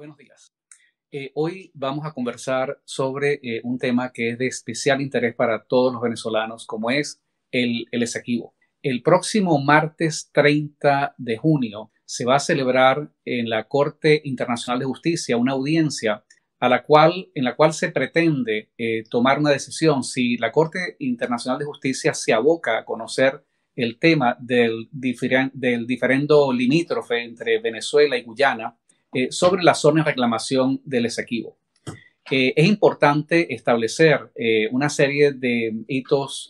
buenos días. Eh, hoy vamos a conversar sobre eh, un tema que es de especial interés para todos los venezolanos, como es el, exequivo. El próximo martes 30 de junio se va a celebrar en la Corte Internacional de Justicia una audiencia a la cual, en la cual se pretende eh, tomar una decisión si la Corte Internacional de Justicia se aboca a conocer el tema del, del diferendo limítrofe entre Venezuela y Guyana eh, sobre la zona de reclamación del Esequibo. Eh, es importante establecer eh, una serie de hitos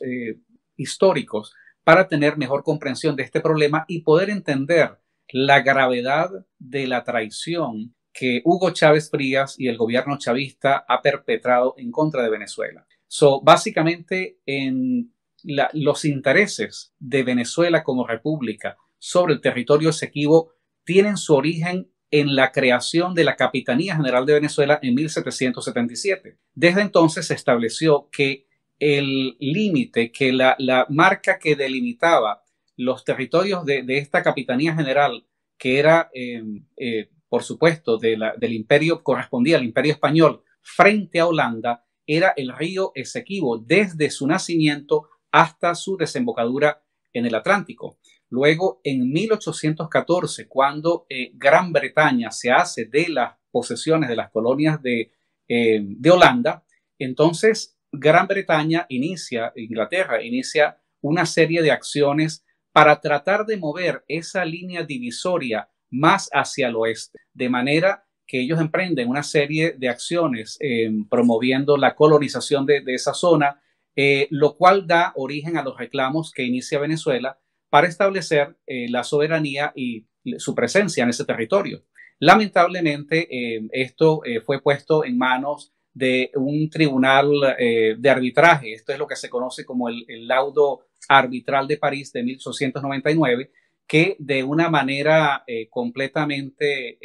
históricos para tener mejor comprensión de este problema y poder entender la gravedad de la traición que Hugo Chávez Frías y el gobierno chavista ha perpetrado en contra de Venezuela. So, básicamente, los intereses de Venezuela como república sobre el territorio Esequibo tienen su origen en la creación de la Capitanía General de Venezuela en 1777. Desde entonces se estableció que el límite, que la, marca que delimitaba los territorios de, esta Capitanía General, que era, em, eh, por supuesto, del imperio, correspondía al imperio español frente a Holanda, era el río Esequibo desde su nacimiento hasta su desembocadura en el Atlántico. Luego, en 1814, cuando eh, Gran Bretaña se hace de las posesiones de las colonias eh, de, Holanda, entonces Gran Bretaña inicia, Inglaterra inicia una serie de acciones para tratar de mover esa línea divisoria más hacia el oeste, de manera que ellos emprenden una serie de acciones eh, promoviendo la colonización de, esa zona, lo cual da origen a los reclamos que inicia Venezuela para establecer eh, la soberanía y su presencia en ese territorio. Lamentablemente, eh, esto eh, fue puesto en manos de un tribunal de arbitraje. Esto es lo que se conoce como el, laudo arbitral de París de 1899, que de una manera completamente,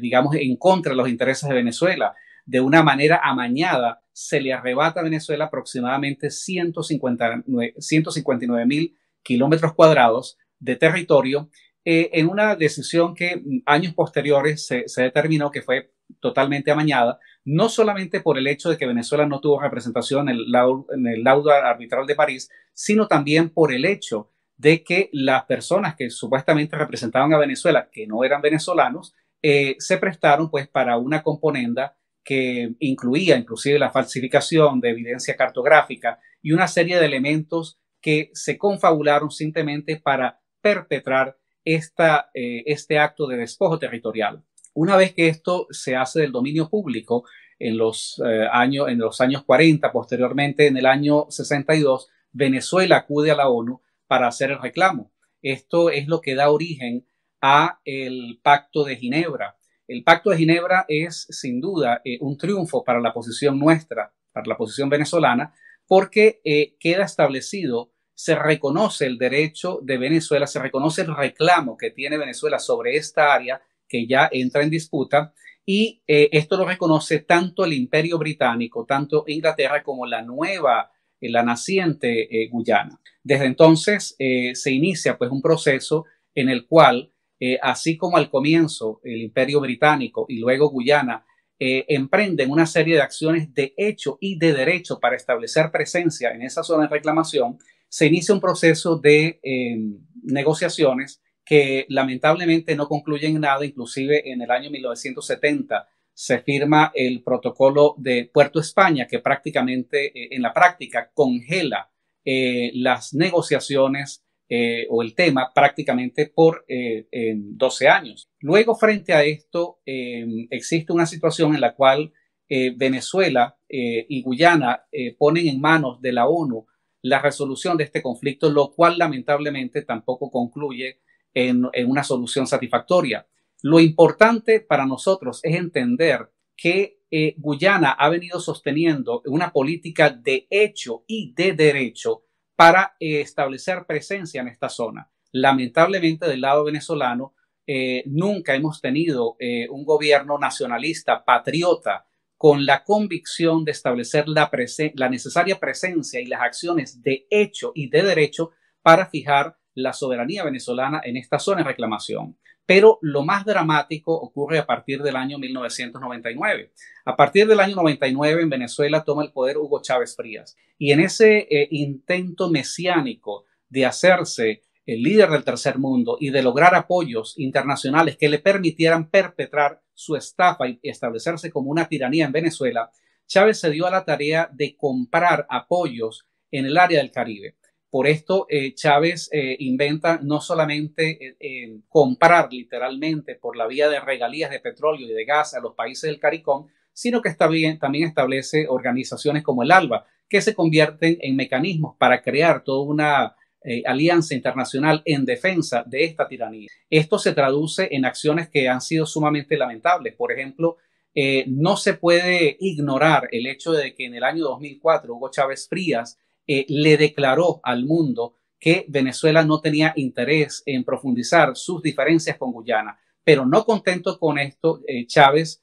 digamos, en contra de los intereses de Venezuela, de una manera amañada, se le arrebata a Venezuela aproximadamente 159 mil kilómetros cuadrados de territorio eh, en una decisión que años posteriores se, determinó que fue totalmente amañada, no solamente por el hecho de que Venezuela no tuvo representación en el, en arbitral de París, sino también por el hecho de que las personas que supuestamente representaban a Venezuela, que no eran venezolanos, eh, se prestaron pues para una componenda que incluía inclusive la falsificación de evidencia cartográfica y una serie de elementos que se confabularon simplemente para perpetrar esta, eh, este acto de despojo territorial. Una vez que esto se hace del dominio público en los, eh, años, en los años 40, posteriormente en el año 62, Venezuela acude a la ONU para hacer el reclamo. Esto es lo que da origen a el Pacto de Ginebra. El Pacto de Ginebra es sin duda eh, un triunfo para la posición nuestra, para la posición venezolana, porque queda establecido se reconoce el derecho de Venezuela, se reconoce el reclamo que tiene Venezuela sobre esta área que ya entra en disputa y eh, esto lo reconoce tanto el Imperio Británico, tanto Inglaterra como la nueva, eh, la naciente eh, Guyana. Desde entonces se inicia pues un proceso en el cual, así como al comienzo el Imperio Británico y luego Guyana emprenden una serie de acciones de hecho y de derecho para establecer presencia en esa zona de reclamación, se inicia un proceso de eh, negociaciones que lamentablemente no concluyen nada, inclusive en el año 1970 se firma el protocolo de Puerto España que prácticamente eh, en la práctica congela eh, las negociaciones o el tema prácticamente por 12 años. Luego, frente a esto, existe una situación en la cual Venezuela y Guyana ponen en manos de la ONU la resolución de este conflicto, lo cual lamentablemente tampoco concluye en, una solución satisfactoria. Lo importante para nosotros es entender que eh, Guyana ha venido sosteniendo una política de hecho y de derecho para eh, establecer presencia en esta zona. Lamentablemente, del lado venezolano, eh, nunca hemos tenido un gobierno nacionalista, patriota, con la convicción de establecer la, necesaria presencia y las acciones de hecho y de derecho para fijar la soberanía venezolana en esta zona de reclamación. Pero lo más dramático ocurre a partir del año 1999. A partir del año 99 en Venezuela toma el poder Hugo Chávez Frías y en ese eh, intento mesiánico de hacerse el líder del tercer mundo y de lograr apoyos internacionales que le permitieran perpetrar su estafa y establecerse como una tiranía en Venezuela, Chávez se dio a la tarea de comprar apoyos en el área del Caribe. Por esto, eh, Chávez eh, inventa no solamente eh, comprar literalmente por la vía de regalías de petróleo y de gas a los países del CARICOM, sino que también establece organizaciones como el ALBA, que se convierten en mecanismos para crear toda una eh, alianza internacional en defensa de esta tiranía. Esto se traduce en acciones que han sido sumamente lamentables. Por ejemplo, eh, no se puede ignorar el hecho de que en el año 2004 Hugo Chávez Frías eh, le declaró al mundo que Venezuela no tenía interés en profundizar sus diferencias con Guyana. Pero no contento con esto, Chávez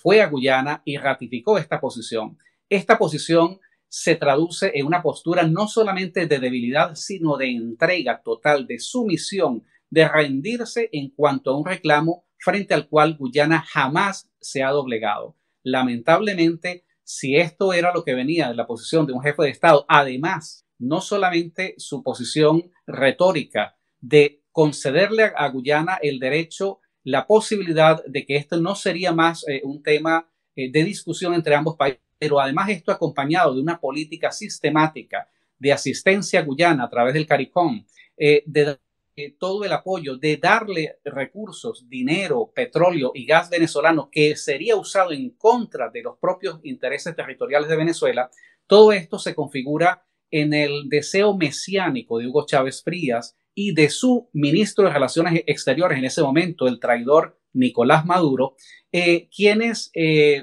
fue a Guyana y ratificó esta posición. Esta posición se traduce en una postura no solamente de debilidad, sino de entrega total, de sumisión, de rendirse en cuanto a un reclamo frente al cual Guyana jamás se ha doblegado. Lamentablemente, si esto era lo que venía de la posición de un jefe de Estado, además, no solamente su posición retórica de concederle a Guyana el derecho, la posibilidad de que esto no sería más eh, un tema eh, de discusión entre ambos países, pero además esto acompañado de una política sistemática de asistencia a Guyana a través del CARICOM, eh, de eh, todo el apoyo, de darle recursos, dinero, petróleo y gas venezolano que sería usado en contra de los propios intereses territoriales de Venezuela, todo esto se configura en el deseo mesiánico de Hugo Chávez Frías y de su ministro de Relaciones Exteriores en ese momento, el traidor Nicolás Maduro, eh, quienes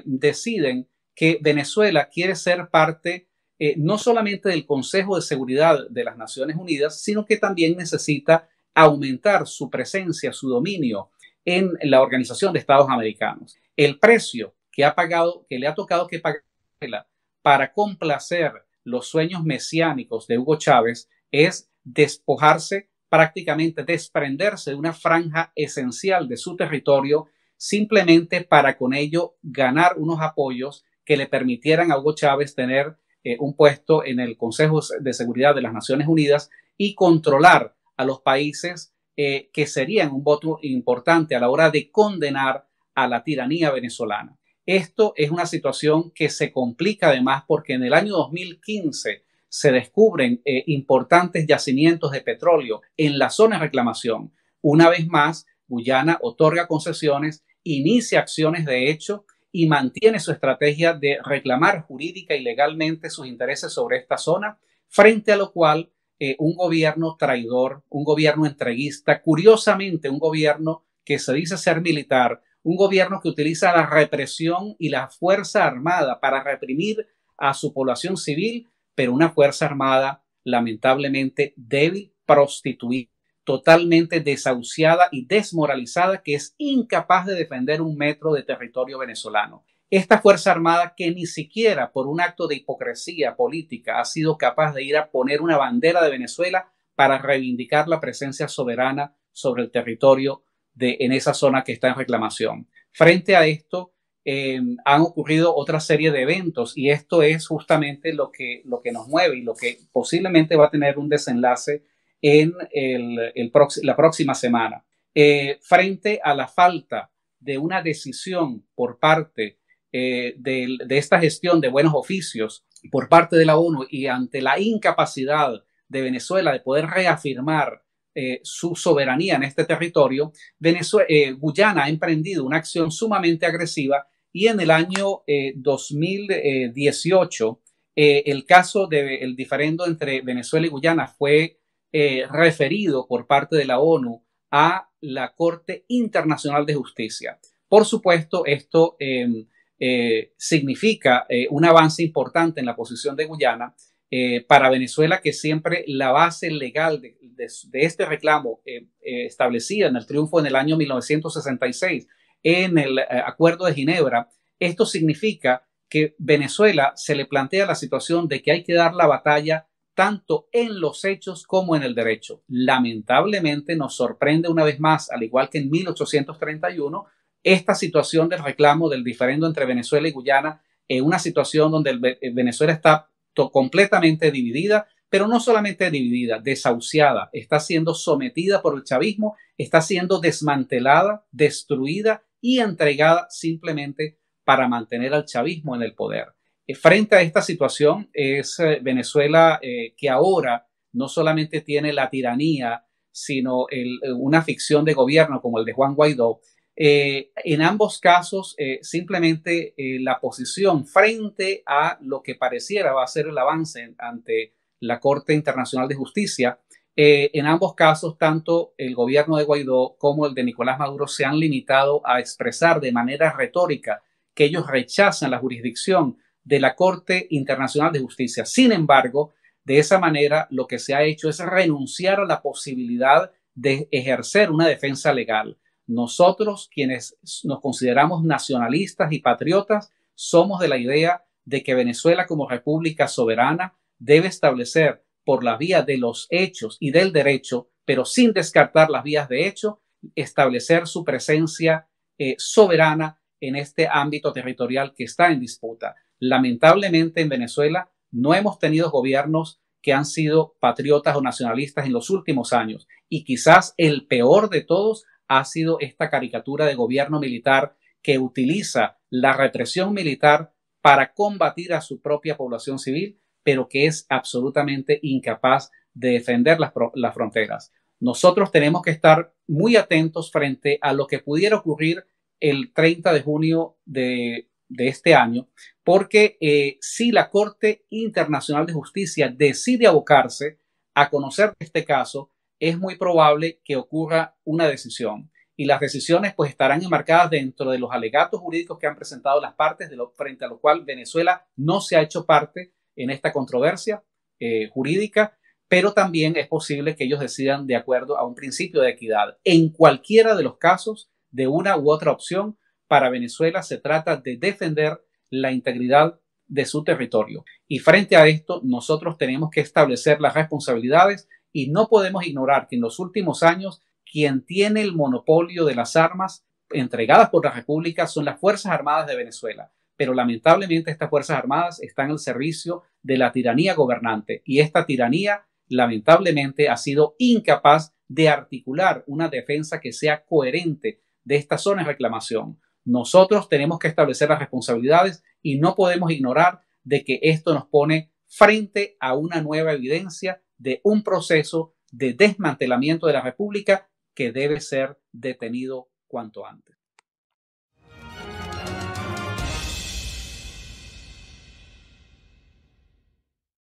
deciden que Venezuela quiere ser parte eh, no solamente del Consejo de Seguridad de las Naciones Unidas, sino que también necesita aumentar su presencia, su dominio en la Organización de Estados Americanos. El precio que ha pagado, que le ha tocado que pagar para complacer los sueños mesiánicos de Hugo Chávez es despojarse prácticamente, desprenderse de una franja esencial de su territorio simplemente para con ello ganar unos apoyos que le permitieran a Hugo Chávez tener eh, un puesto en el Consejo de Seguridad de las Naciones Unidas y controlar a los países eh, que serían un voto importante a la hora de condenar a la tiranía venezolana. Esto es una situación que se complica además porque en el año 2015 se descubren eh, importantes yacimientos de petróleo en la zona de reclamación. Una vez más, Guyana otorga concesiones, inicia acciones de hecho y mantiene su estrategia de reclamar jurídica y legalmente sus intereses sobre esta zona, frente a lo cual eh, un gobierno traidor, un gobierno entreguista, curiosamente un gobierno que se dice ser militar, un gobierno que utiliza la represión y la fuerza armada para reprimir a su población civil, pero una fuerza armada lamentablemente débil, prostituida totalmente desahuciada y desmoralizada que es incapaz de defender un metro de territorio venezolano. Esta Fuerza Armada que ni siquiera por un acto de hipocresía política ha sido capaz de ir a poner una bandera de Venezuela para reivindicar la presencia soberana sobre el territorio de, en esa zona que está en reclamación. Frente a esto, eh, han ocurrido otra serie de eventos y esto es justamente lo que, lo que nos mueve y lo que posiblemente va a tener un desenlace en el, la próxima semana. Eh, frente a la falta de una decisión por parte eh, de, esta gestión de buenos oficios por parte de la ONU y ante la incapacidad de Venezuela de poder reafirmar eh, su soberanía en este territorio, Venezuela, Guyana ha emprendido una acción sumamente agresiva y en el año 2018 el caso del diferendo entre Venezuela y Guyana fue eh, referido por parte de la ONU a la Corte Internacional de Justicia. Por supuesto, esto em, eh, significa eh, un avance importante en la posición de Guyana para Venezuela, que siempre la base legal de, de este reclamo establecida en el triunfo en el año 1966 en el Acuerdo de Ginebra, esto significa que Venezuela se le plantea la situación de que hay que dar la batalla tanto en los hechos como en el derecho. Lamentablemente nos sorprende una vez más, al igual que en 1831, esta situación del reclamo del diferendo entre Venezuela y Guyana, en eh, una situación donde eh, Venezuela está completamente dividida, pero no solamente dividida, desahuciada, está siendo sometida por el chavismo, está siendo desmantelada, destruida y entregada simplemente para mantener al chavismo en el poder. Eh, frente a esta situación es eh, Venezuela eh, que ahora no solamente tiene la tiranía, sino una ficción de gobierno como el de Juan Guaidó. en ambos casos, simplemente la posición frente a lo que pareciera va a ser el avance ante la Corte Internacional de Justicia, en ambos casos, tanto el gobierno de Guaidó como el de Nicolás Maduro se han limitado a expresar de manera retórica que ellos rechazan la jurisdicción de la Corte Internacional de Justicia. Sin embargo, de esa manera lo que se ha hecho es renunciar a la posibilidad de ejercer una defensa legal. Nosotros, quienes nos consideramos nacionalistas y patriotas, somos de la idea de que Venezuela como república soberana debe establecer por la vía de los hechos y del derecho, pero sin descartar las vías de hecho, establecer su presencia eh, soberana en este ámbito territorial que está en disputa. Lamentablemente en Venezuela no hemos tenido gobiernos que han sido patriotas o nacionalistas en los últimos años. Y quizás el peor de todos ha sido esta caricatura de gobierno militar que utiliza la represión militar para combatir a su propia población civil, pero que es absolutamente incapaz de defender las, fronteras. Nosotros tenemos que estar muy atentos frente a lo que pudiera ocurrir el 30 de junio de de este año, porque eh, si la Corte Internacional de Justicia decide abocarse a conocer este caso, es muy probable que ocurra una decisión. Y las decisiones pues estarán enmarcadas dentro de los alegatos jurídicos que han presentado las partes, frente a lo cual Venezuela no se ha hecho parte en esta controversia eh, jurídica, pero también es posible que ellos decidan de acuerdo a un principio de equidad. En cualquiera de los casos, de una u otra opción, para Venezuela se trata de defender la integridad de su territorio. Y frente a esto, nosotros tenemos que establecer las responsabilidades y no podemos ignorar que en los últimos años quien tiene el monopolio de las armas entregadas por la República son las Fuerzas Armadas de Venezuela. Pero lamentablemente estas Fuerzas Armadas están al servicio de la tiranía gobernante y esta tiranía lamentablemente ha sido incapaz de articular una defensa que sea coherente de esta zona de reclamación. Nosotros tenemos que establecer las responsabilidades y no podemos ignorar de que esto nos pone frente a una nueva evidencia de un proceso de desmantelamiento de la República que debe ser detenido cuanto antes.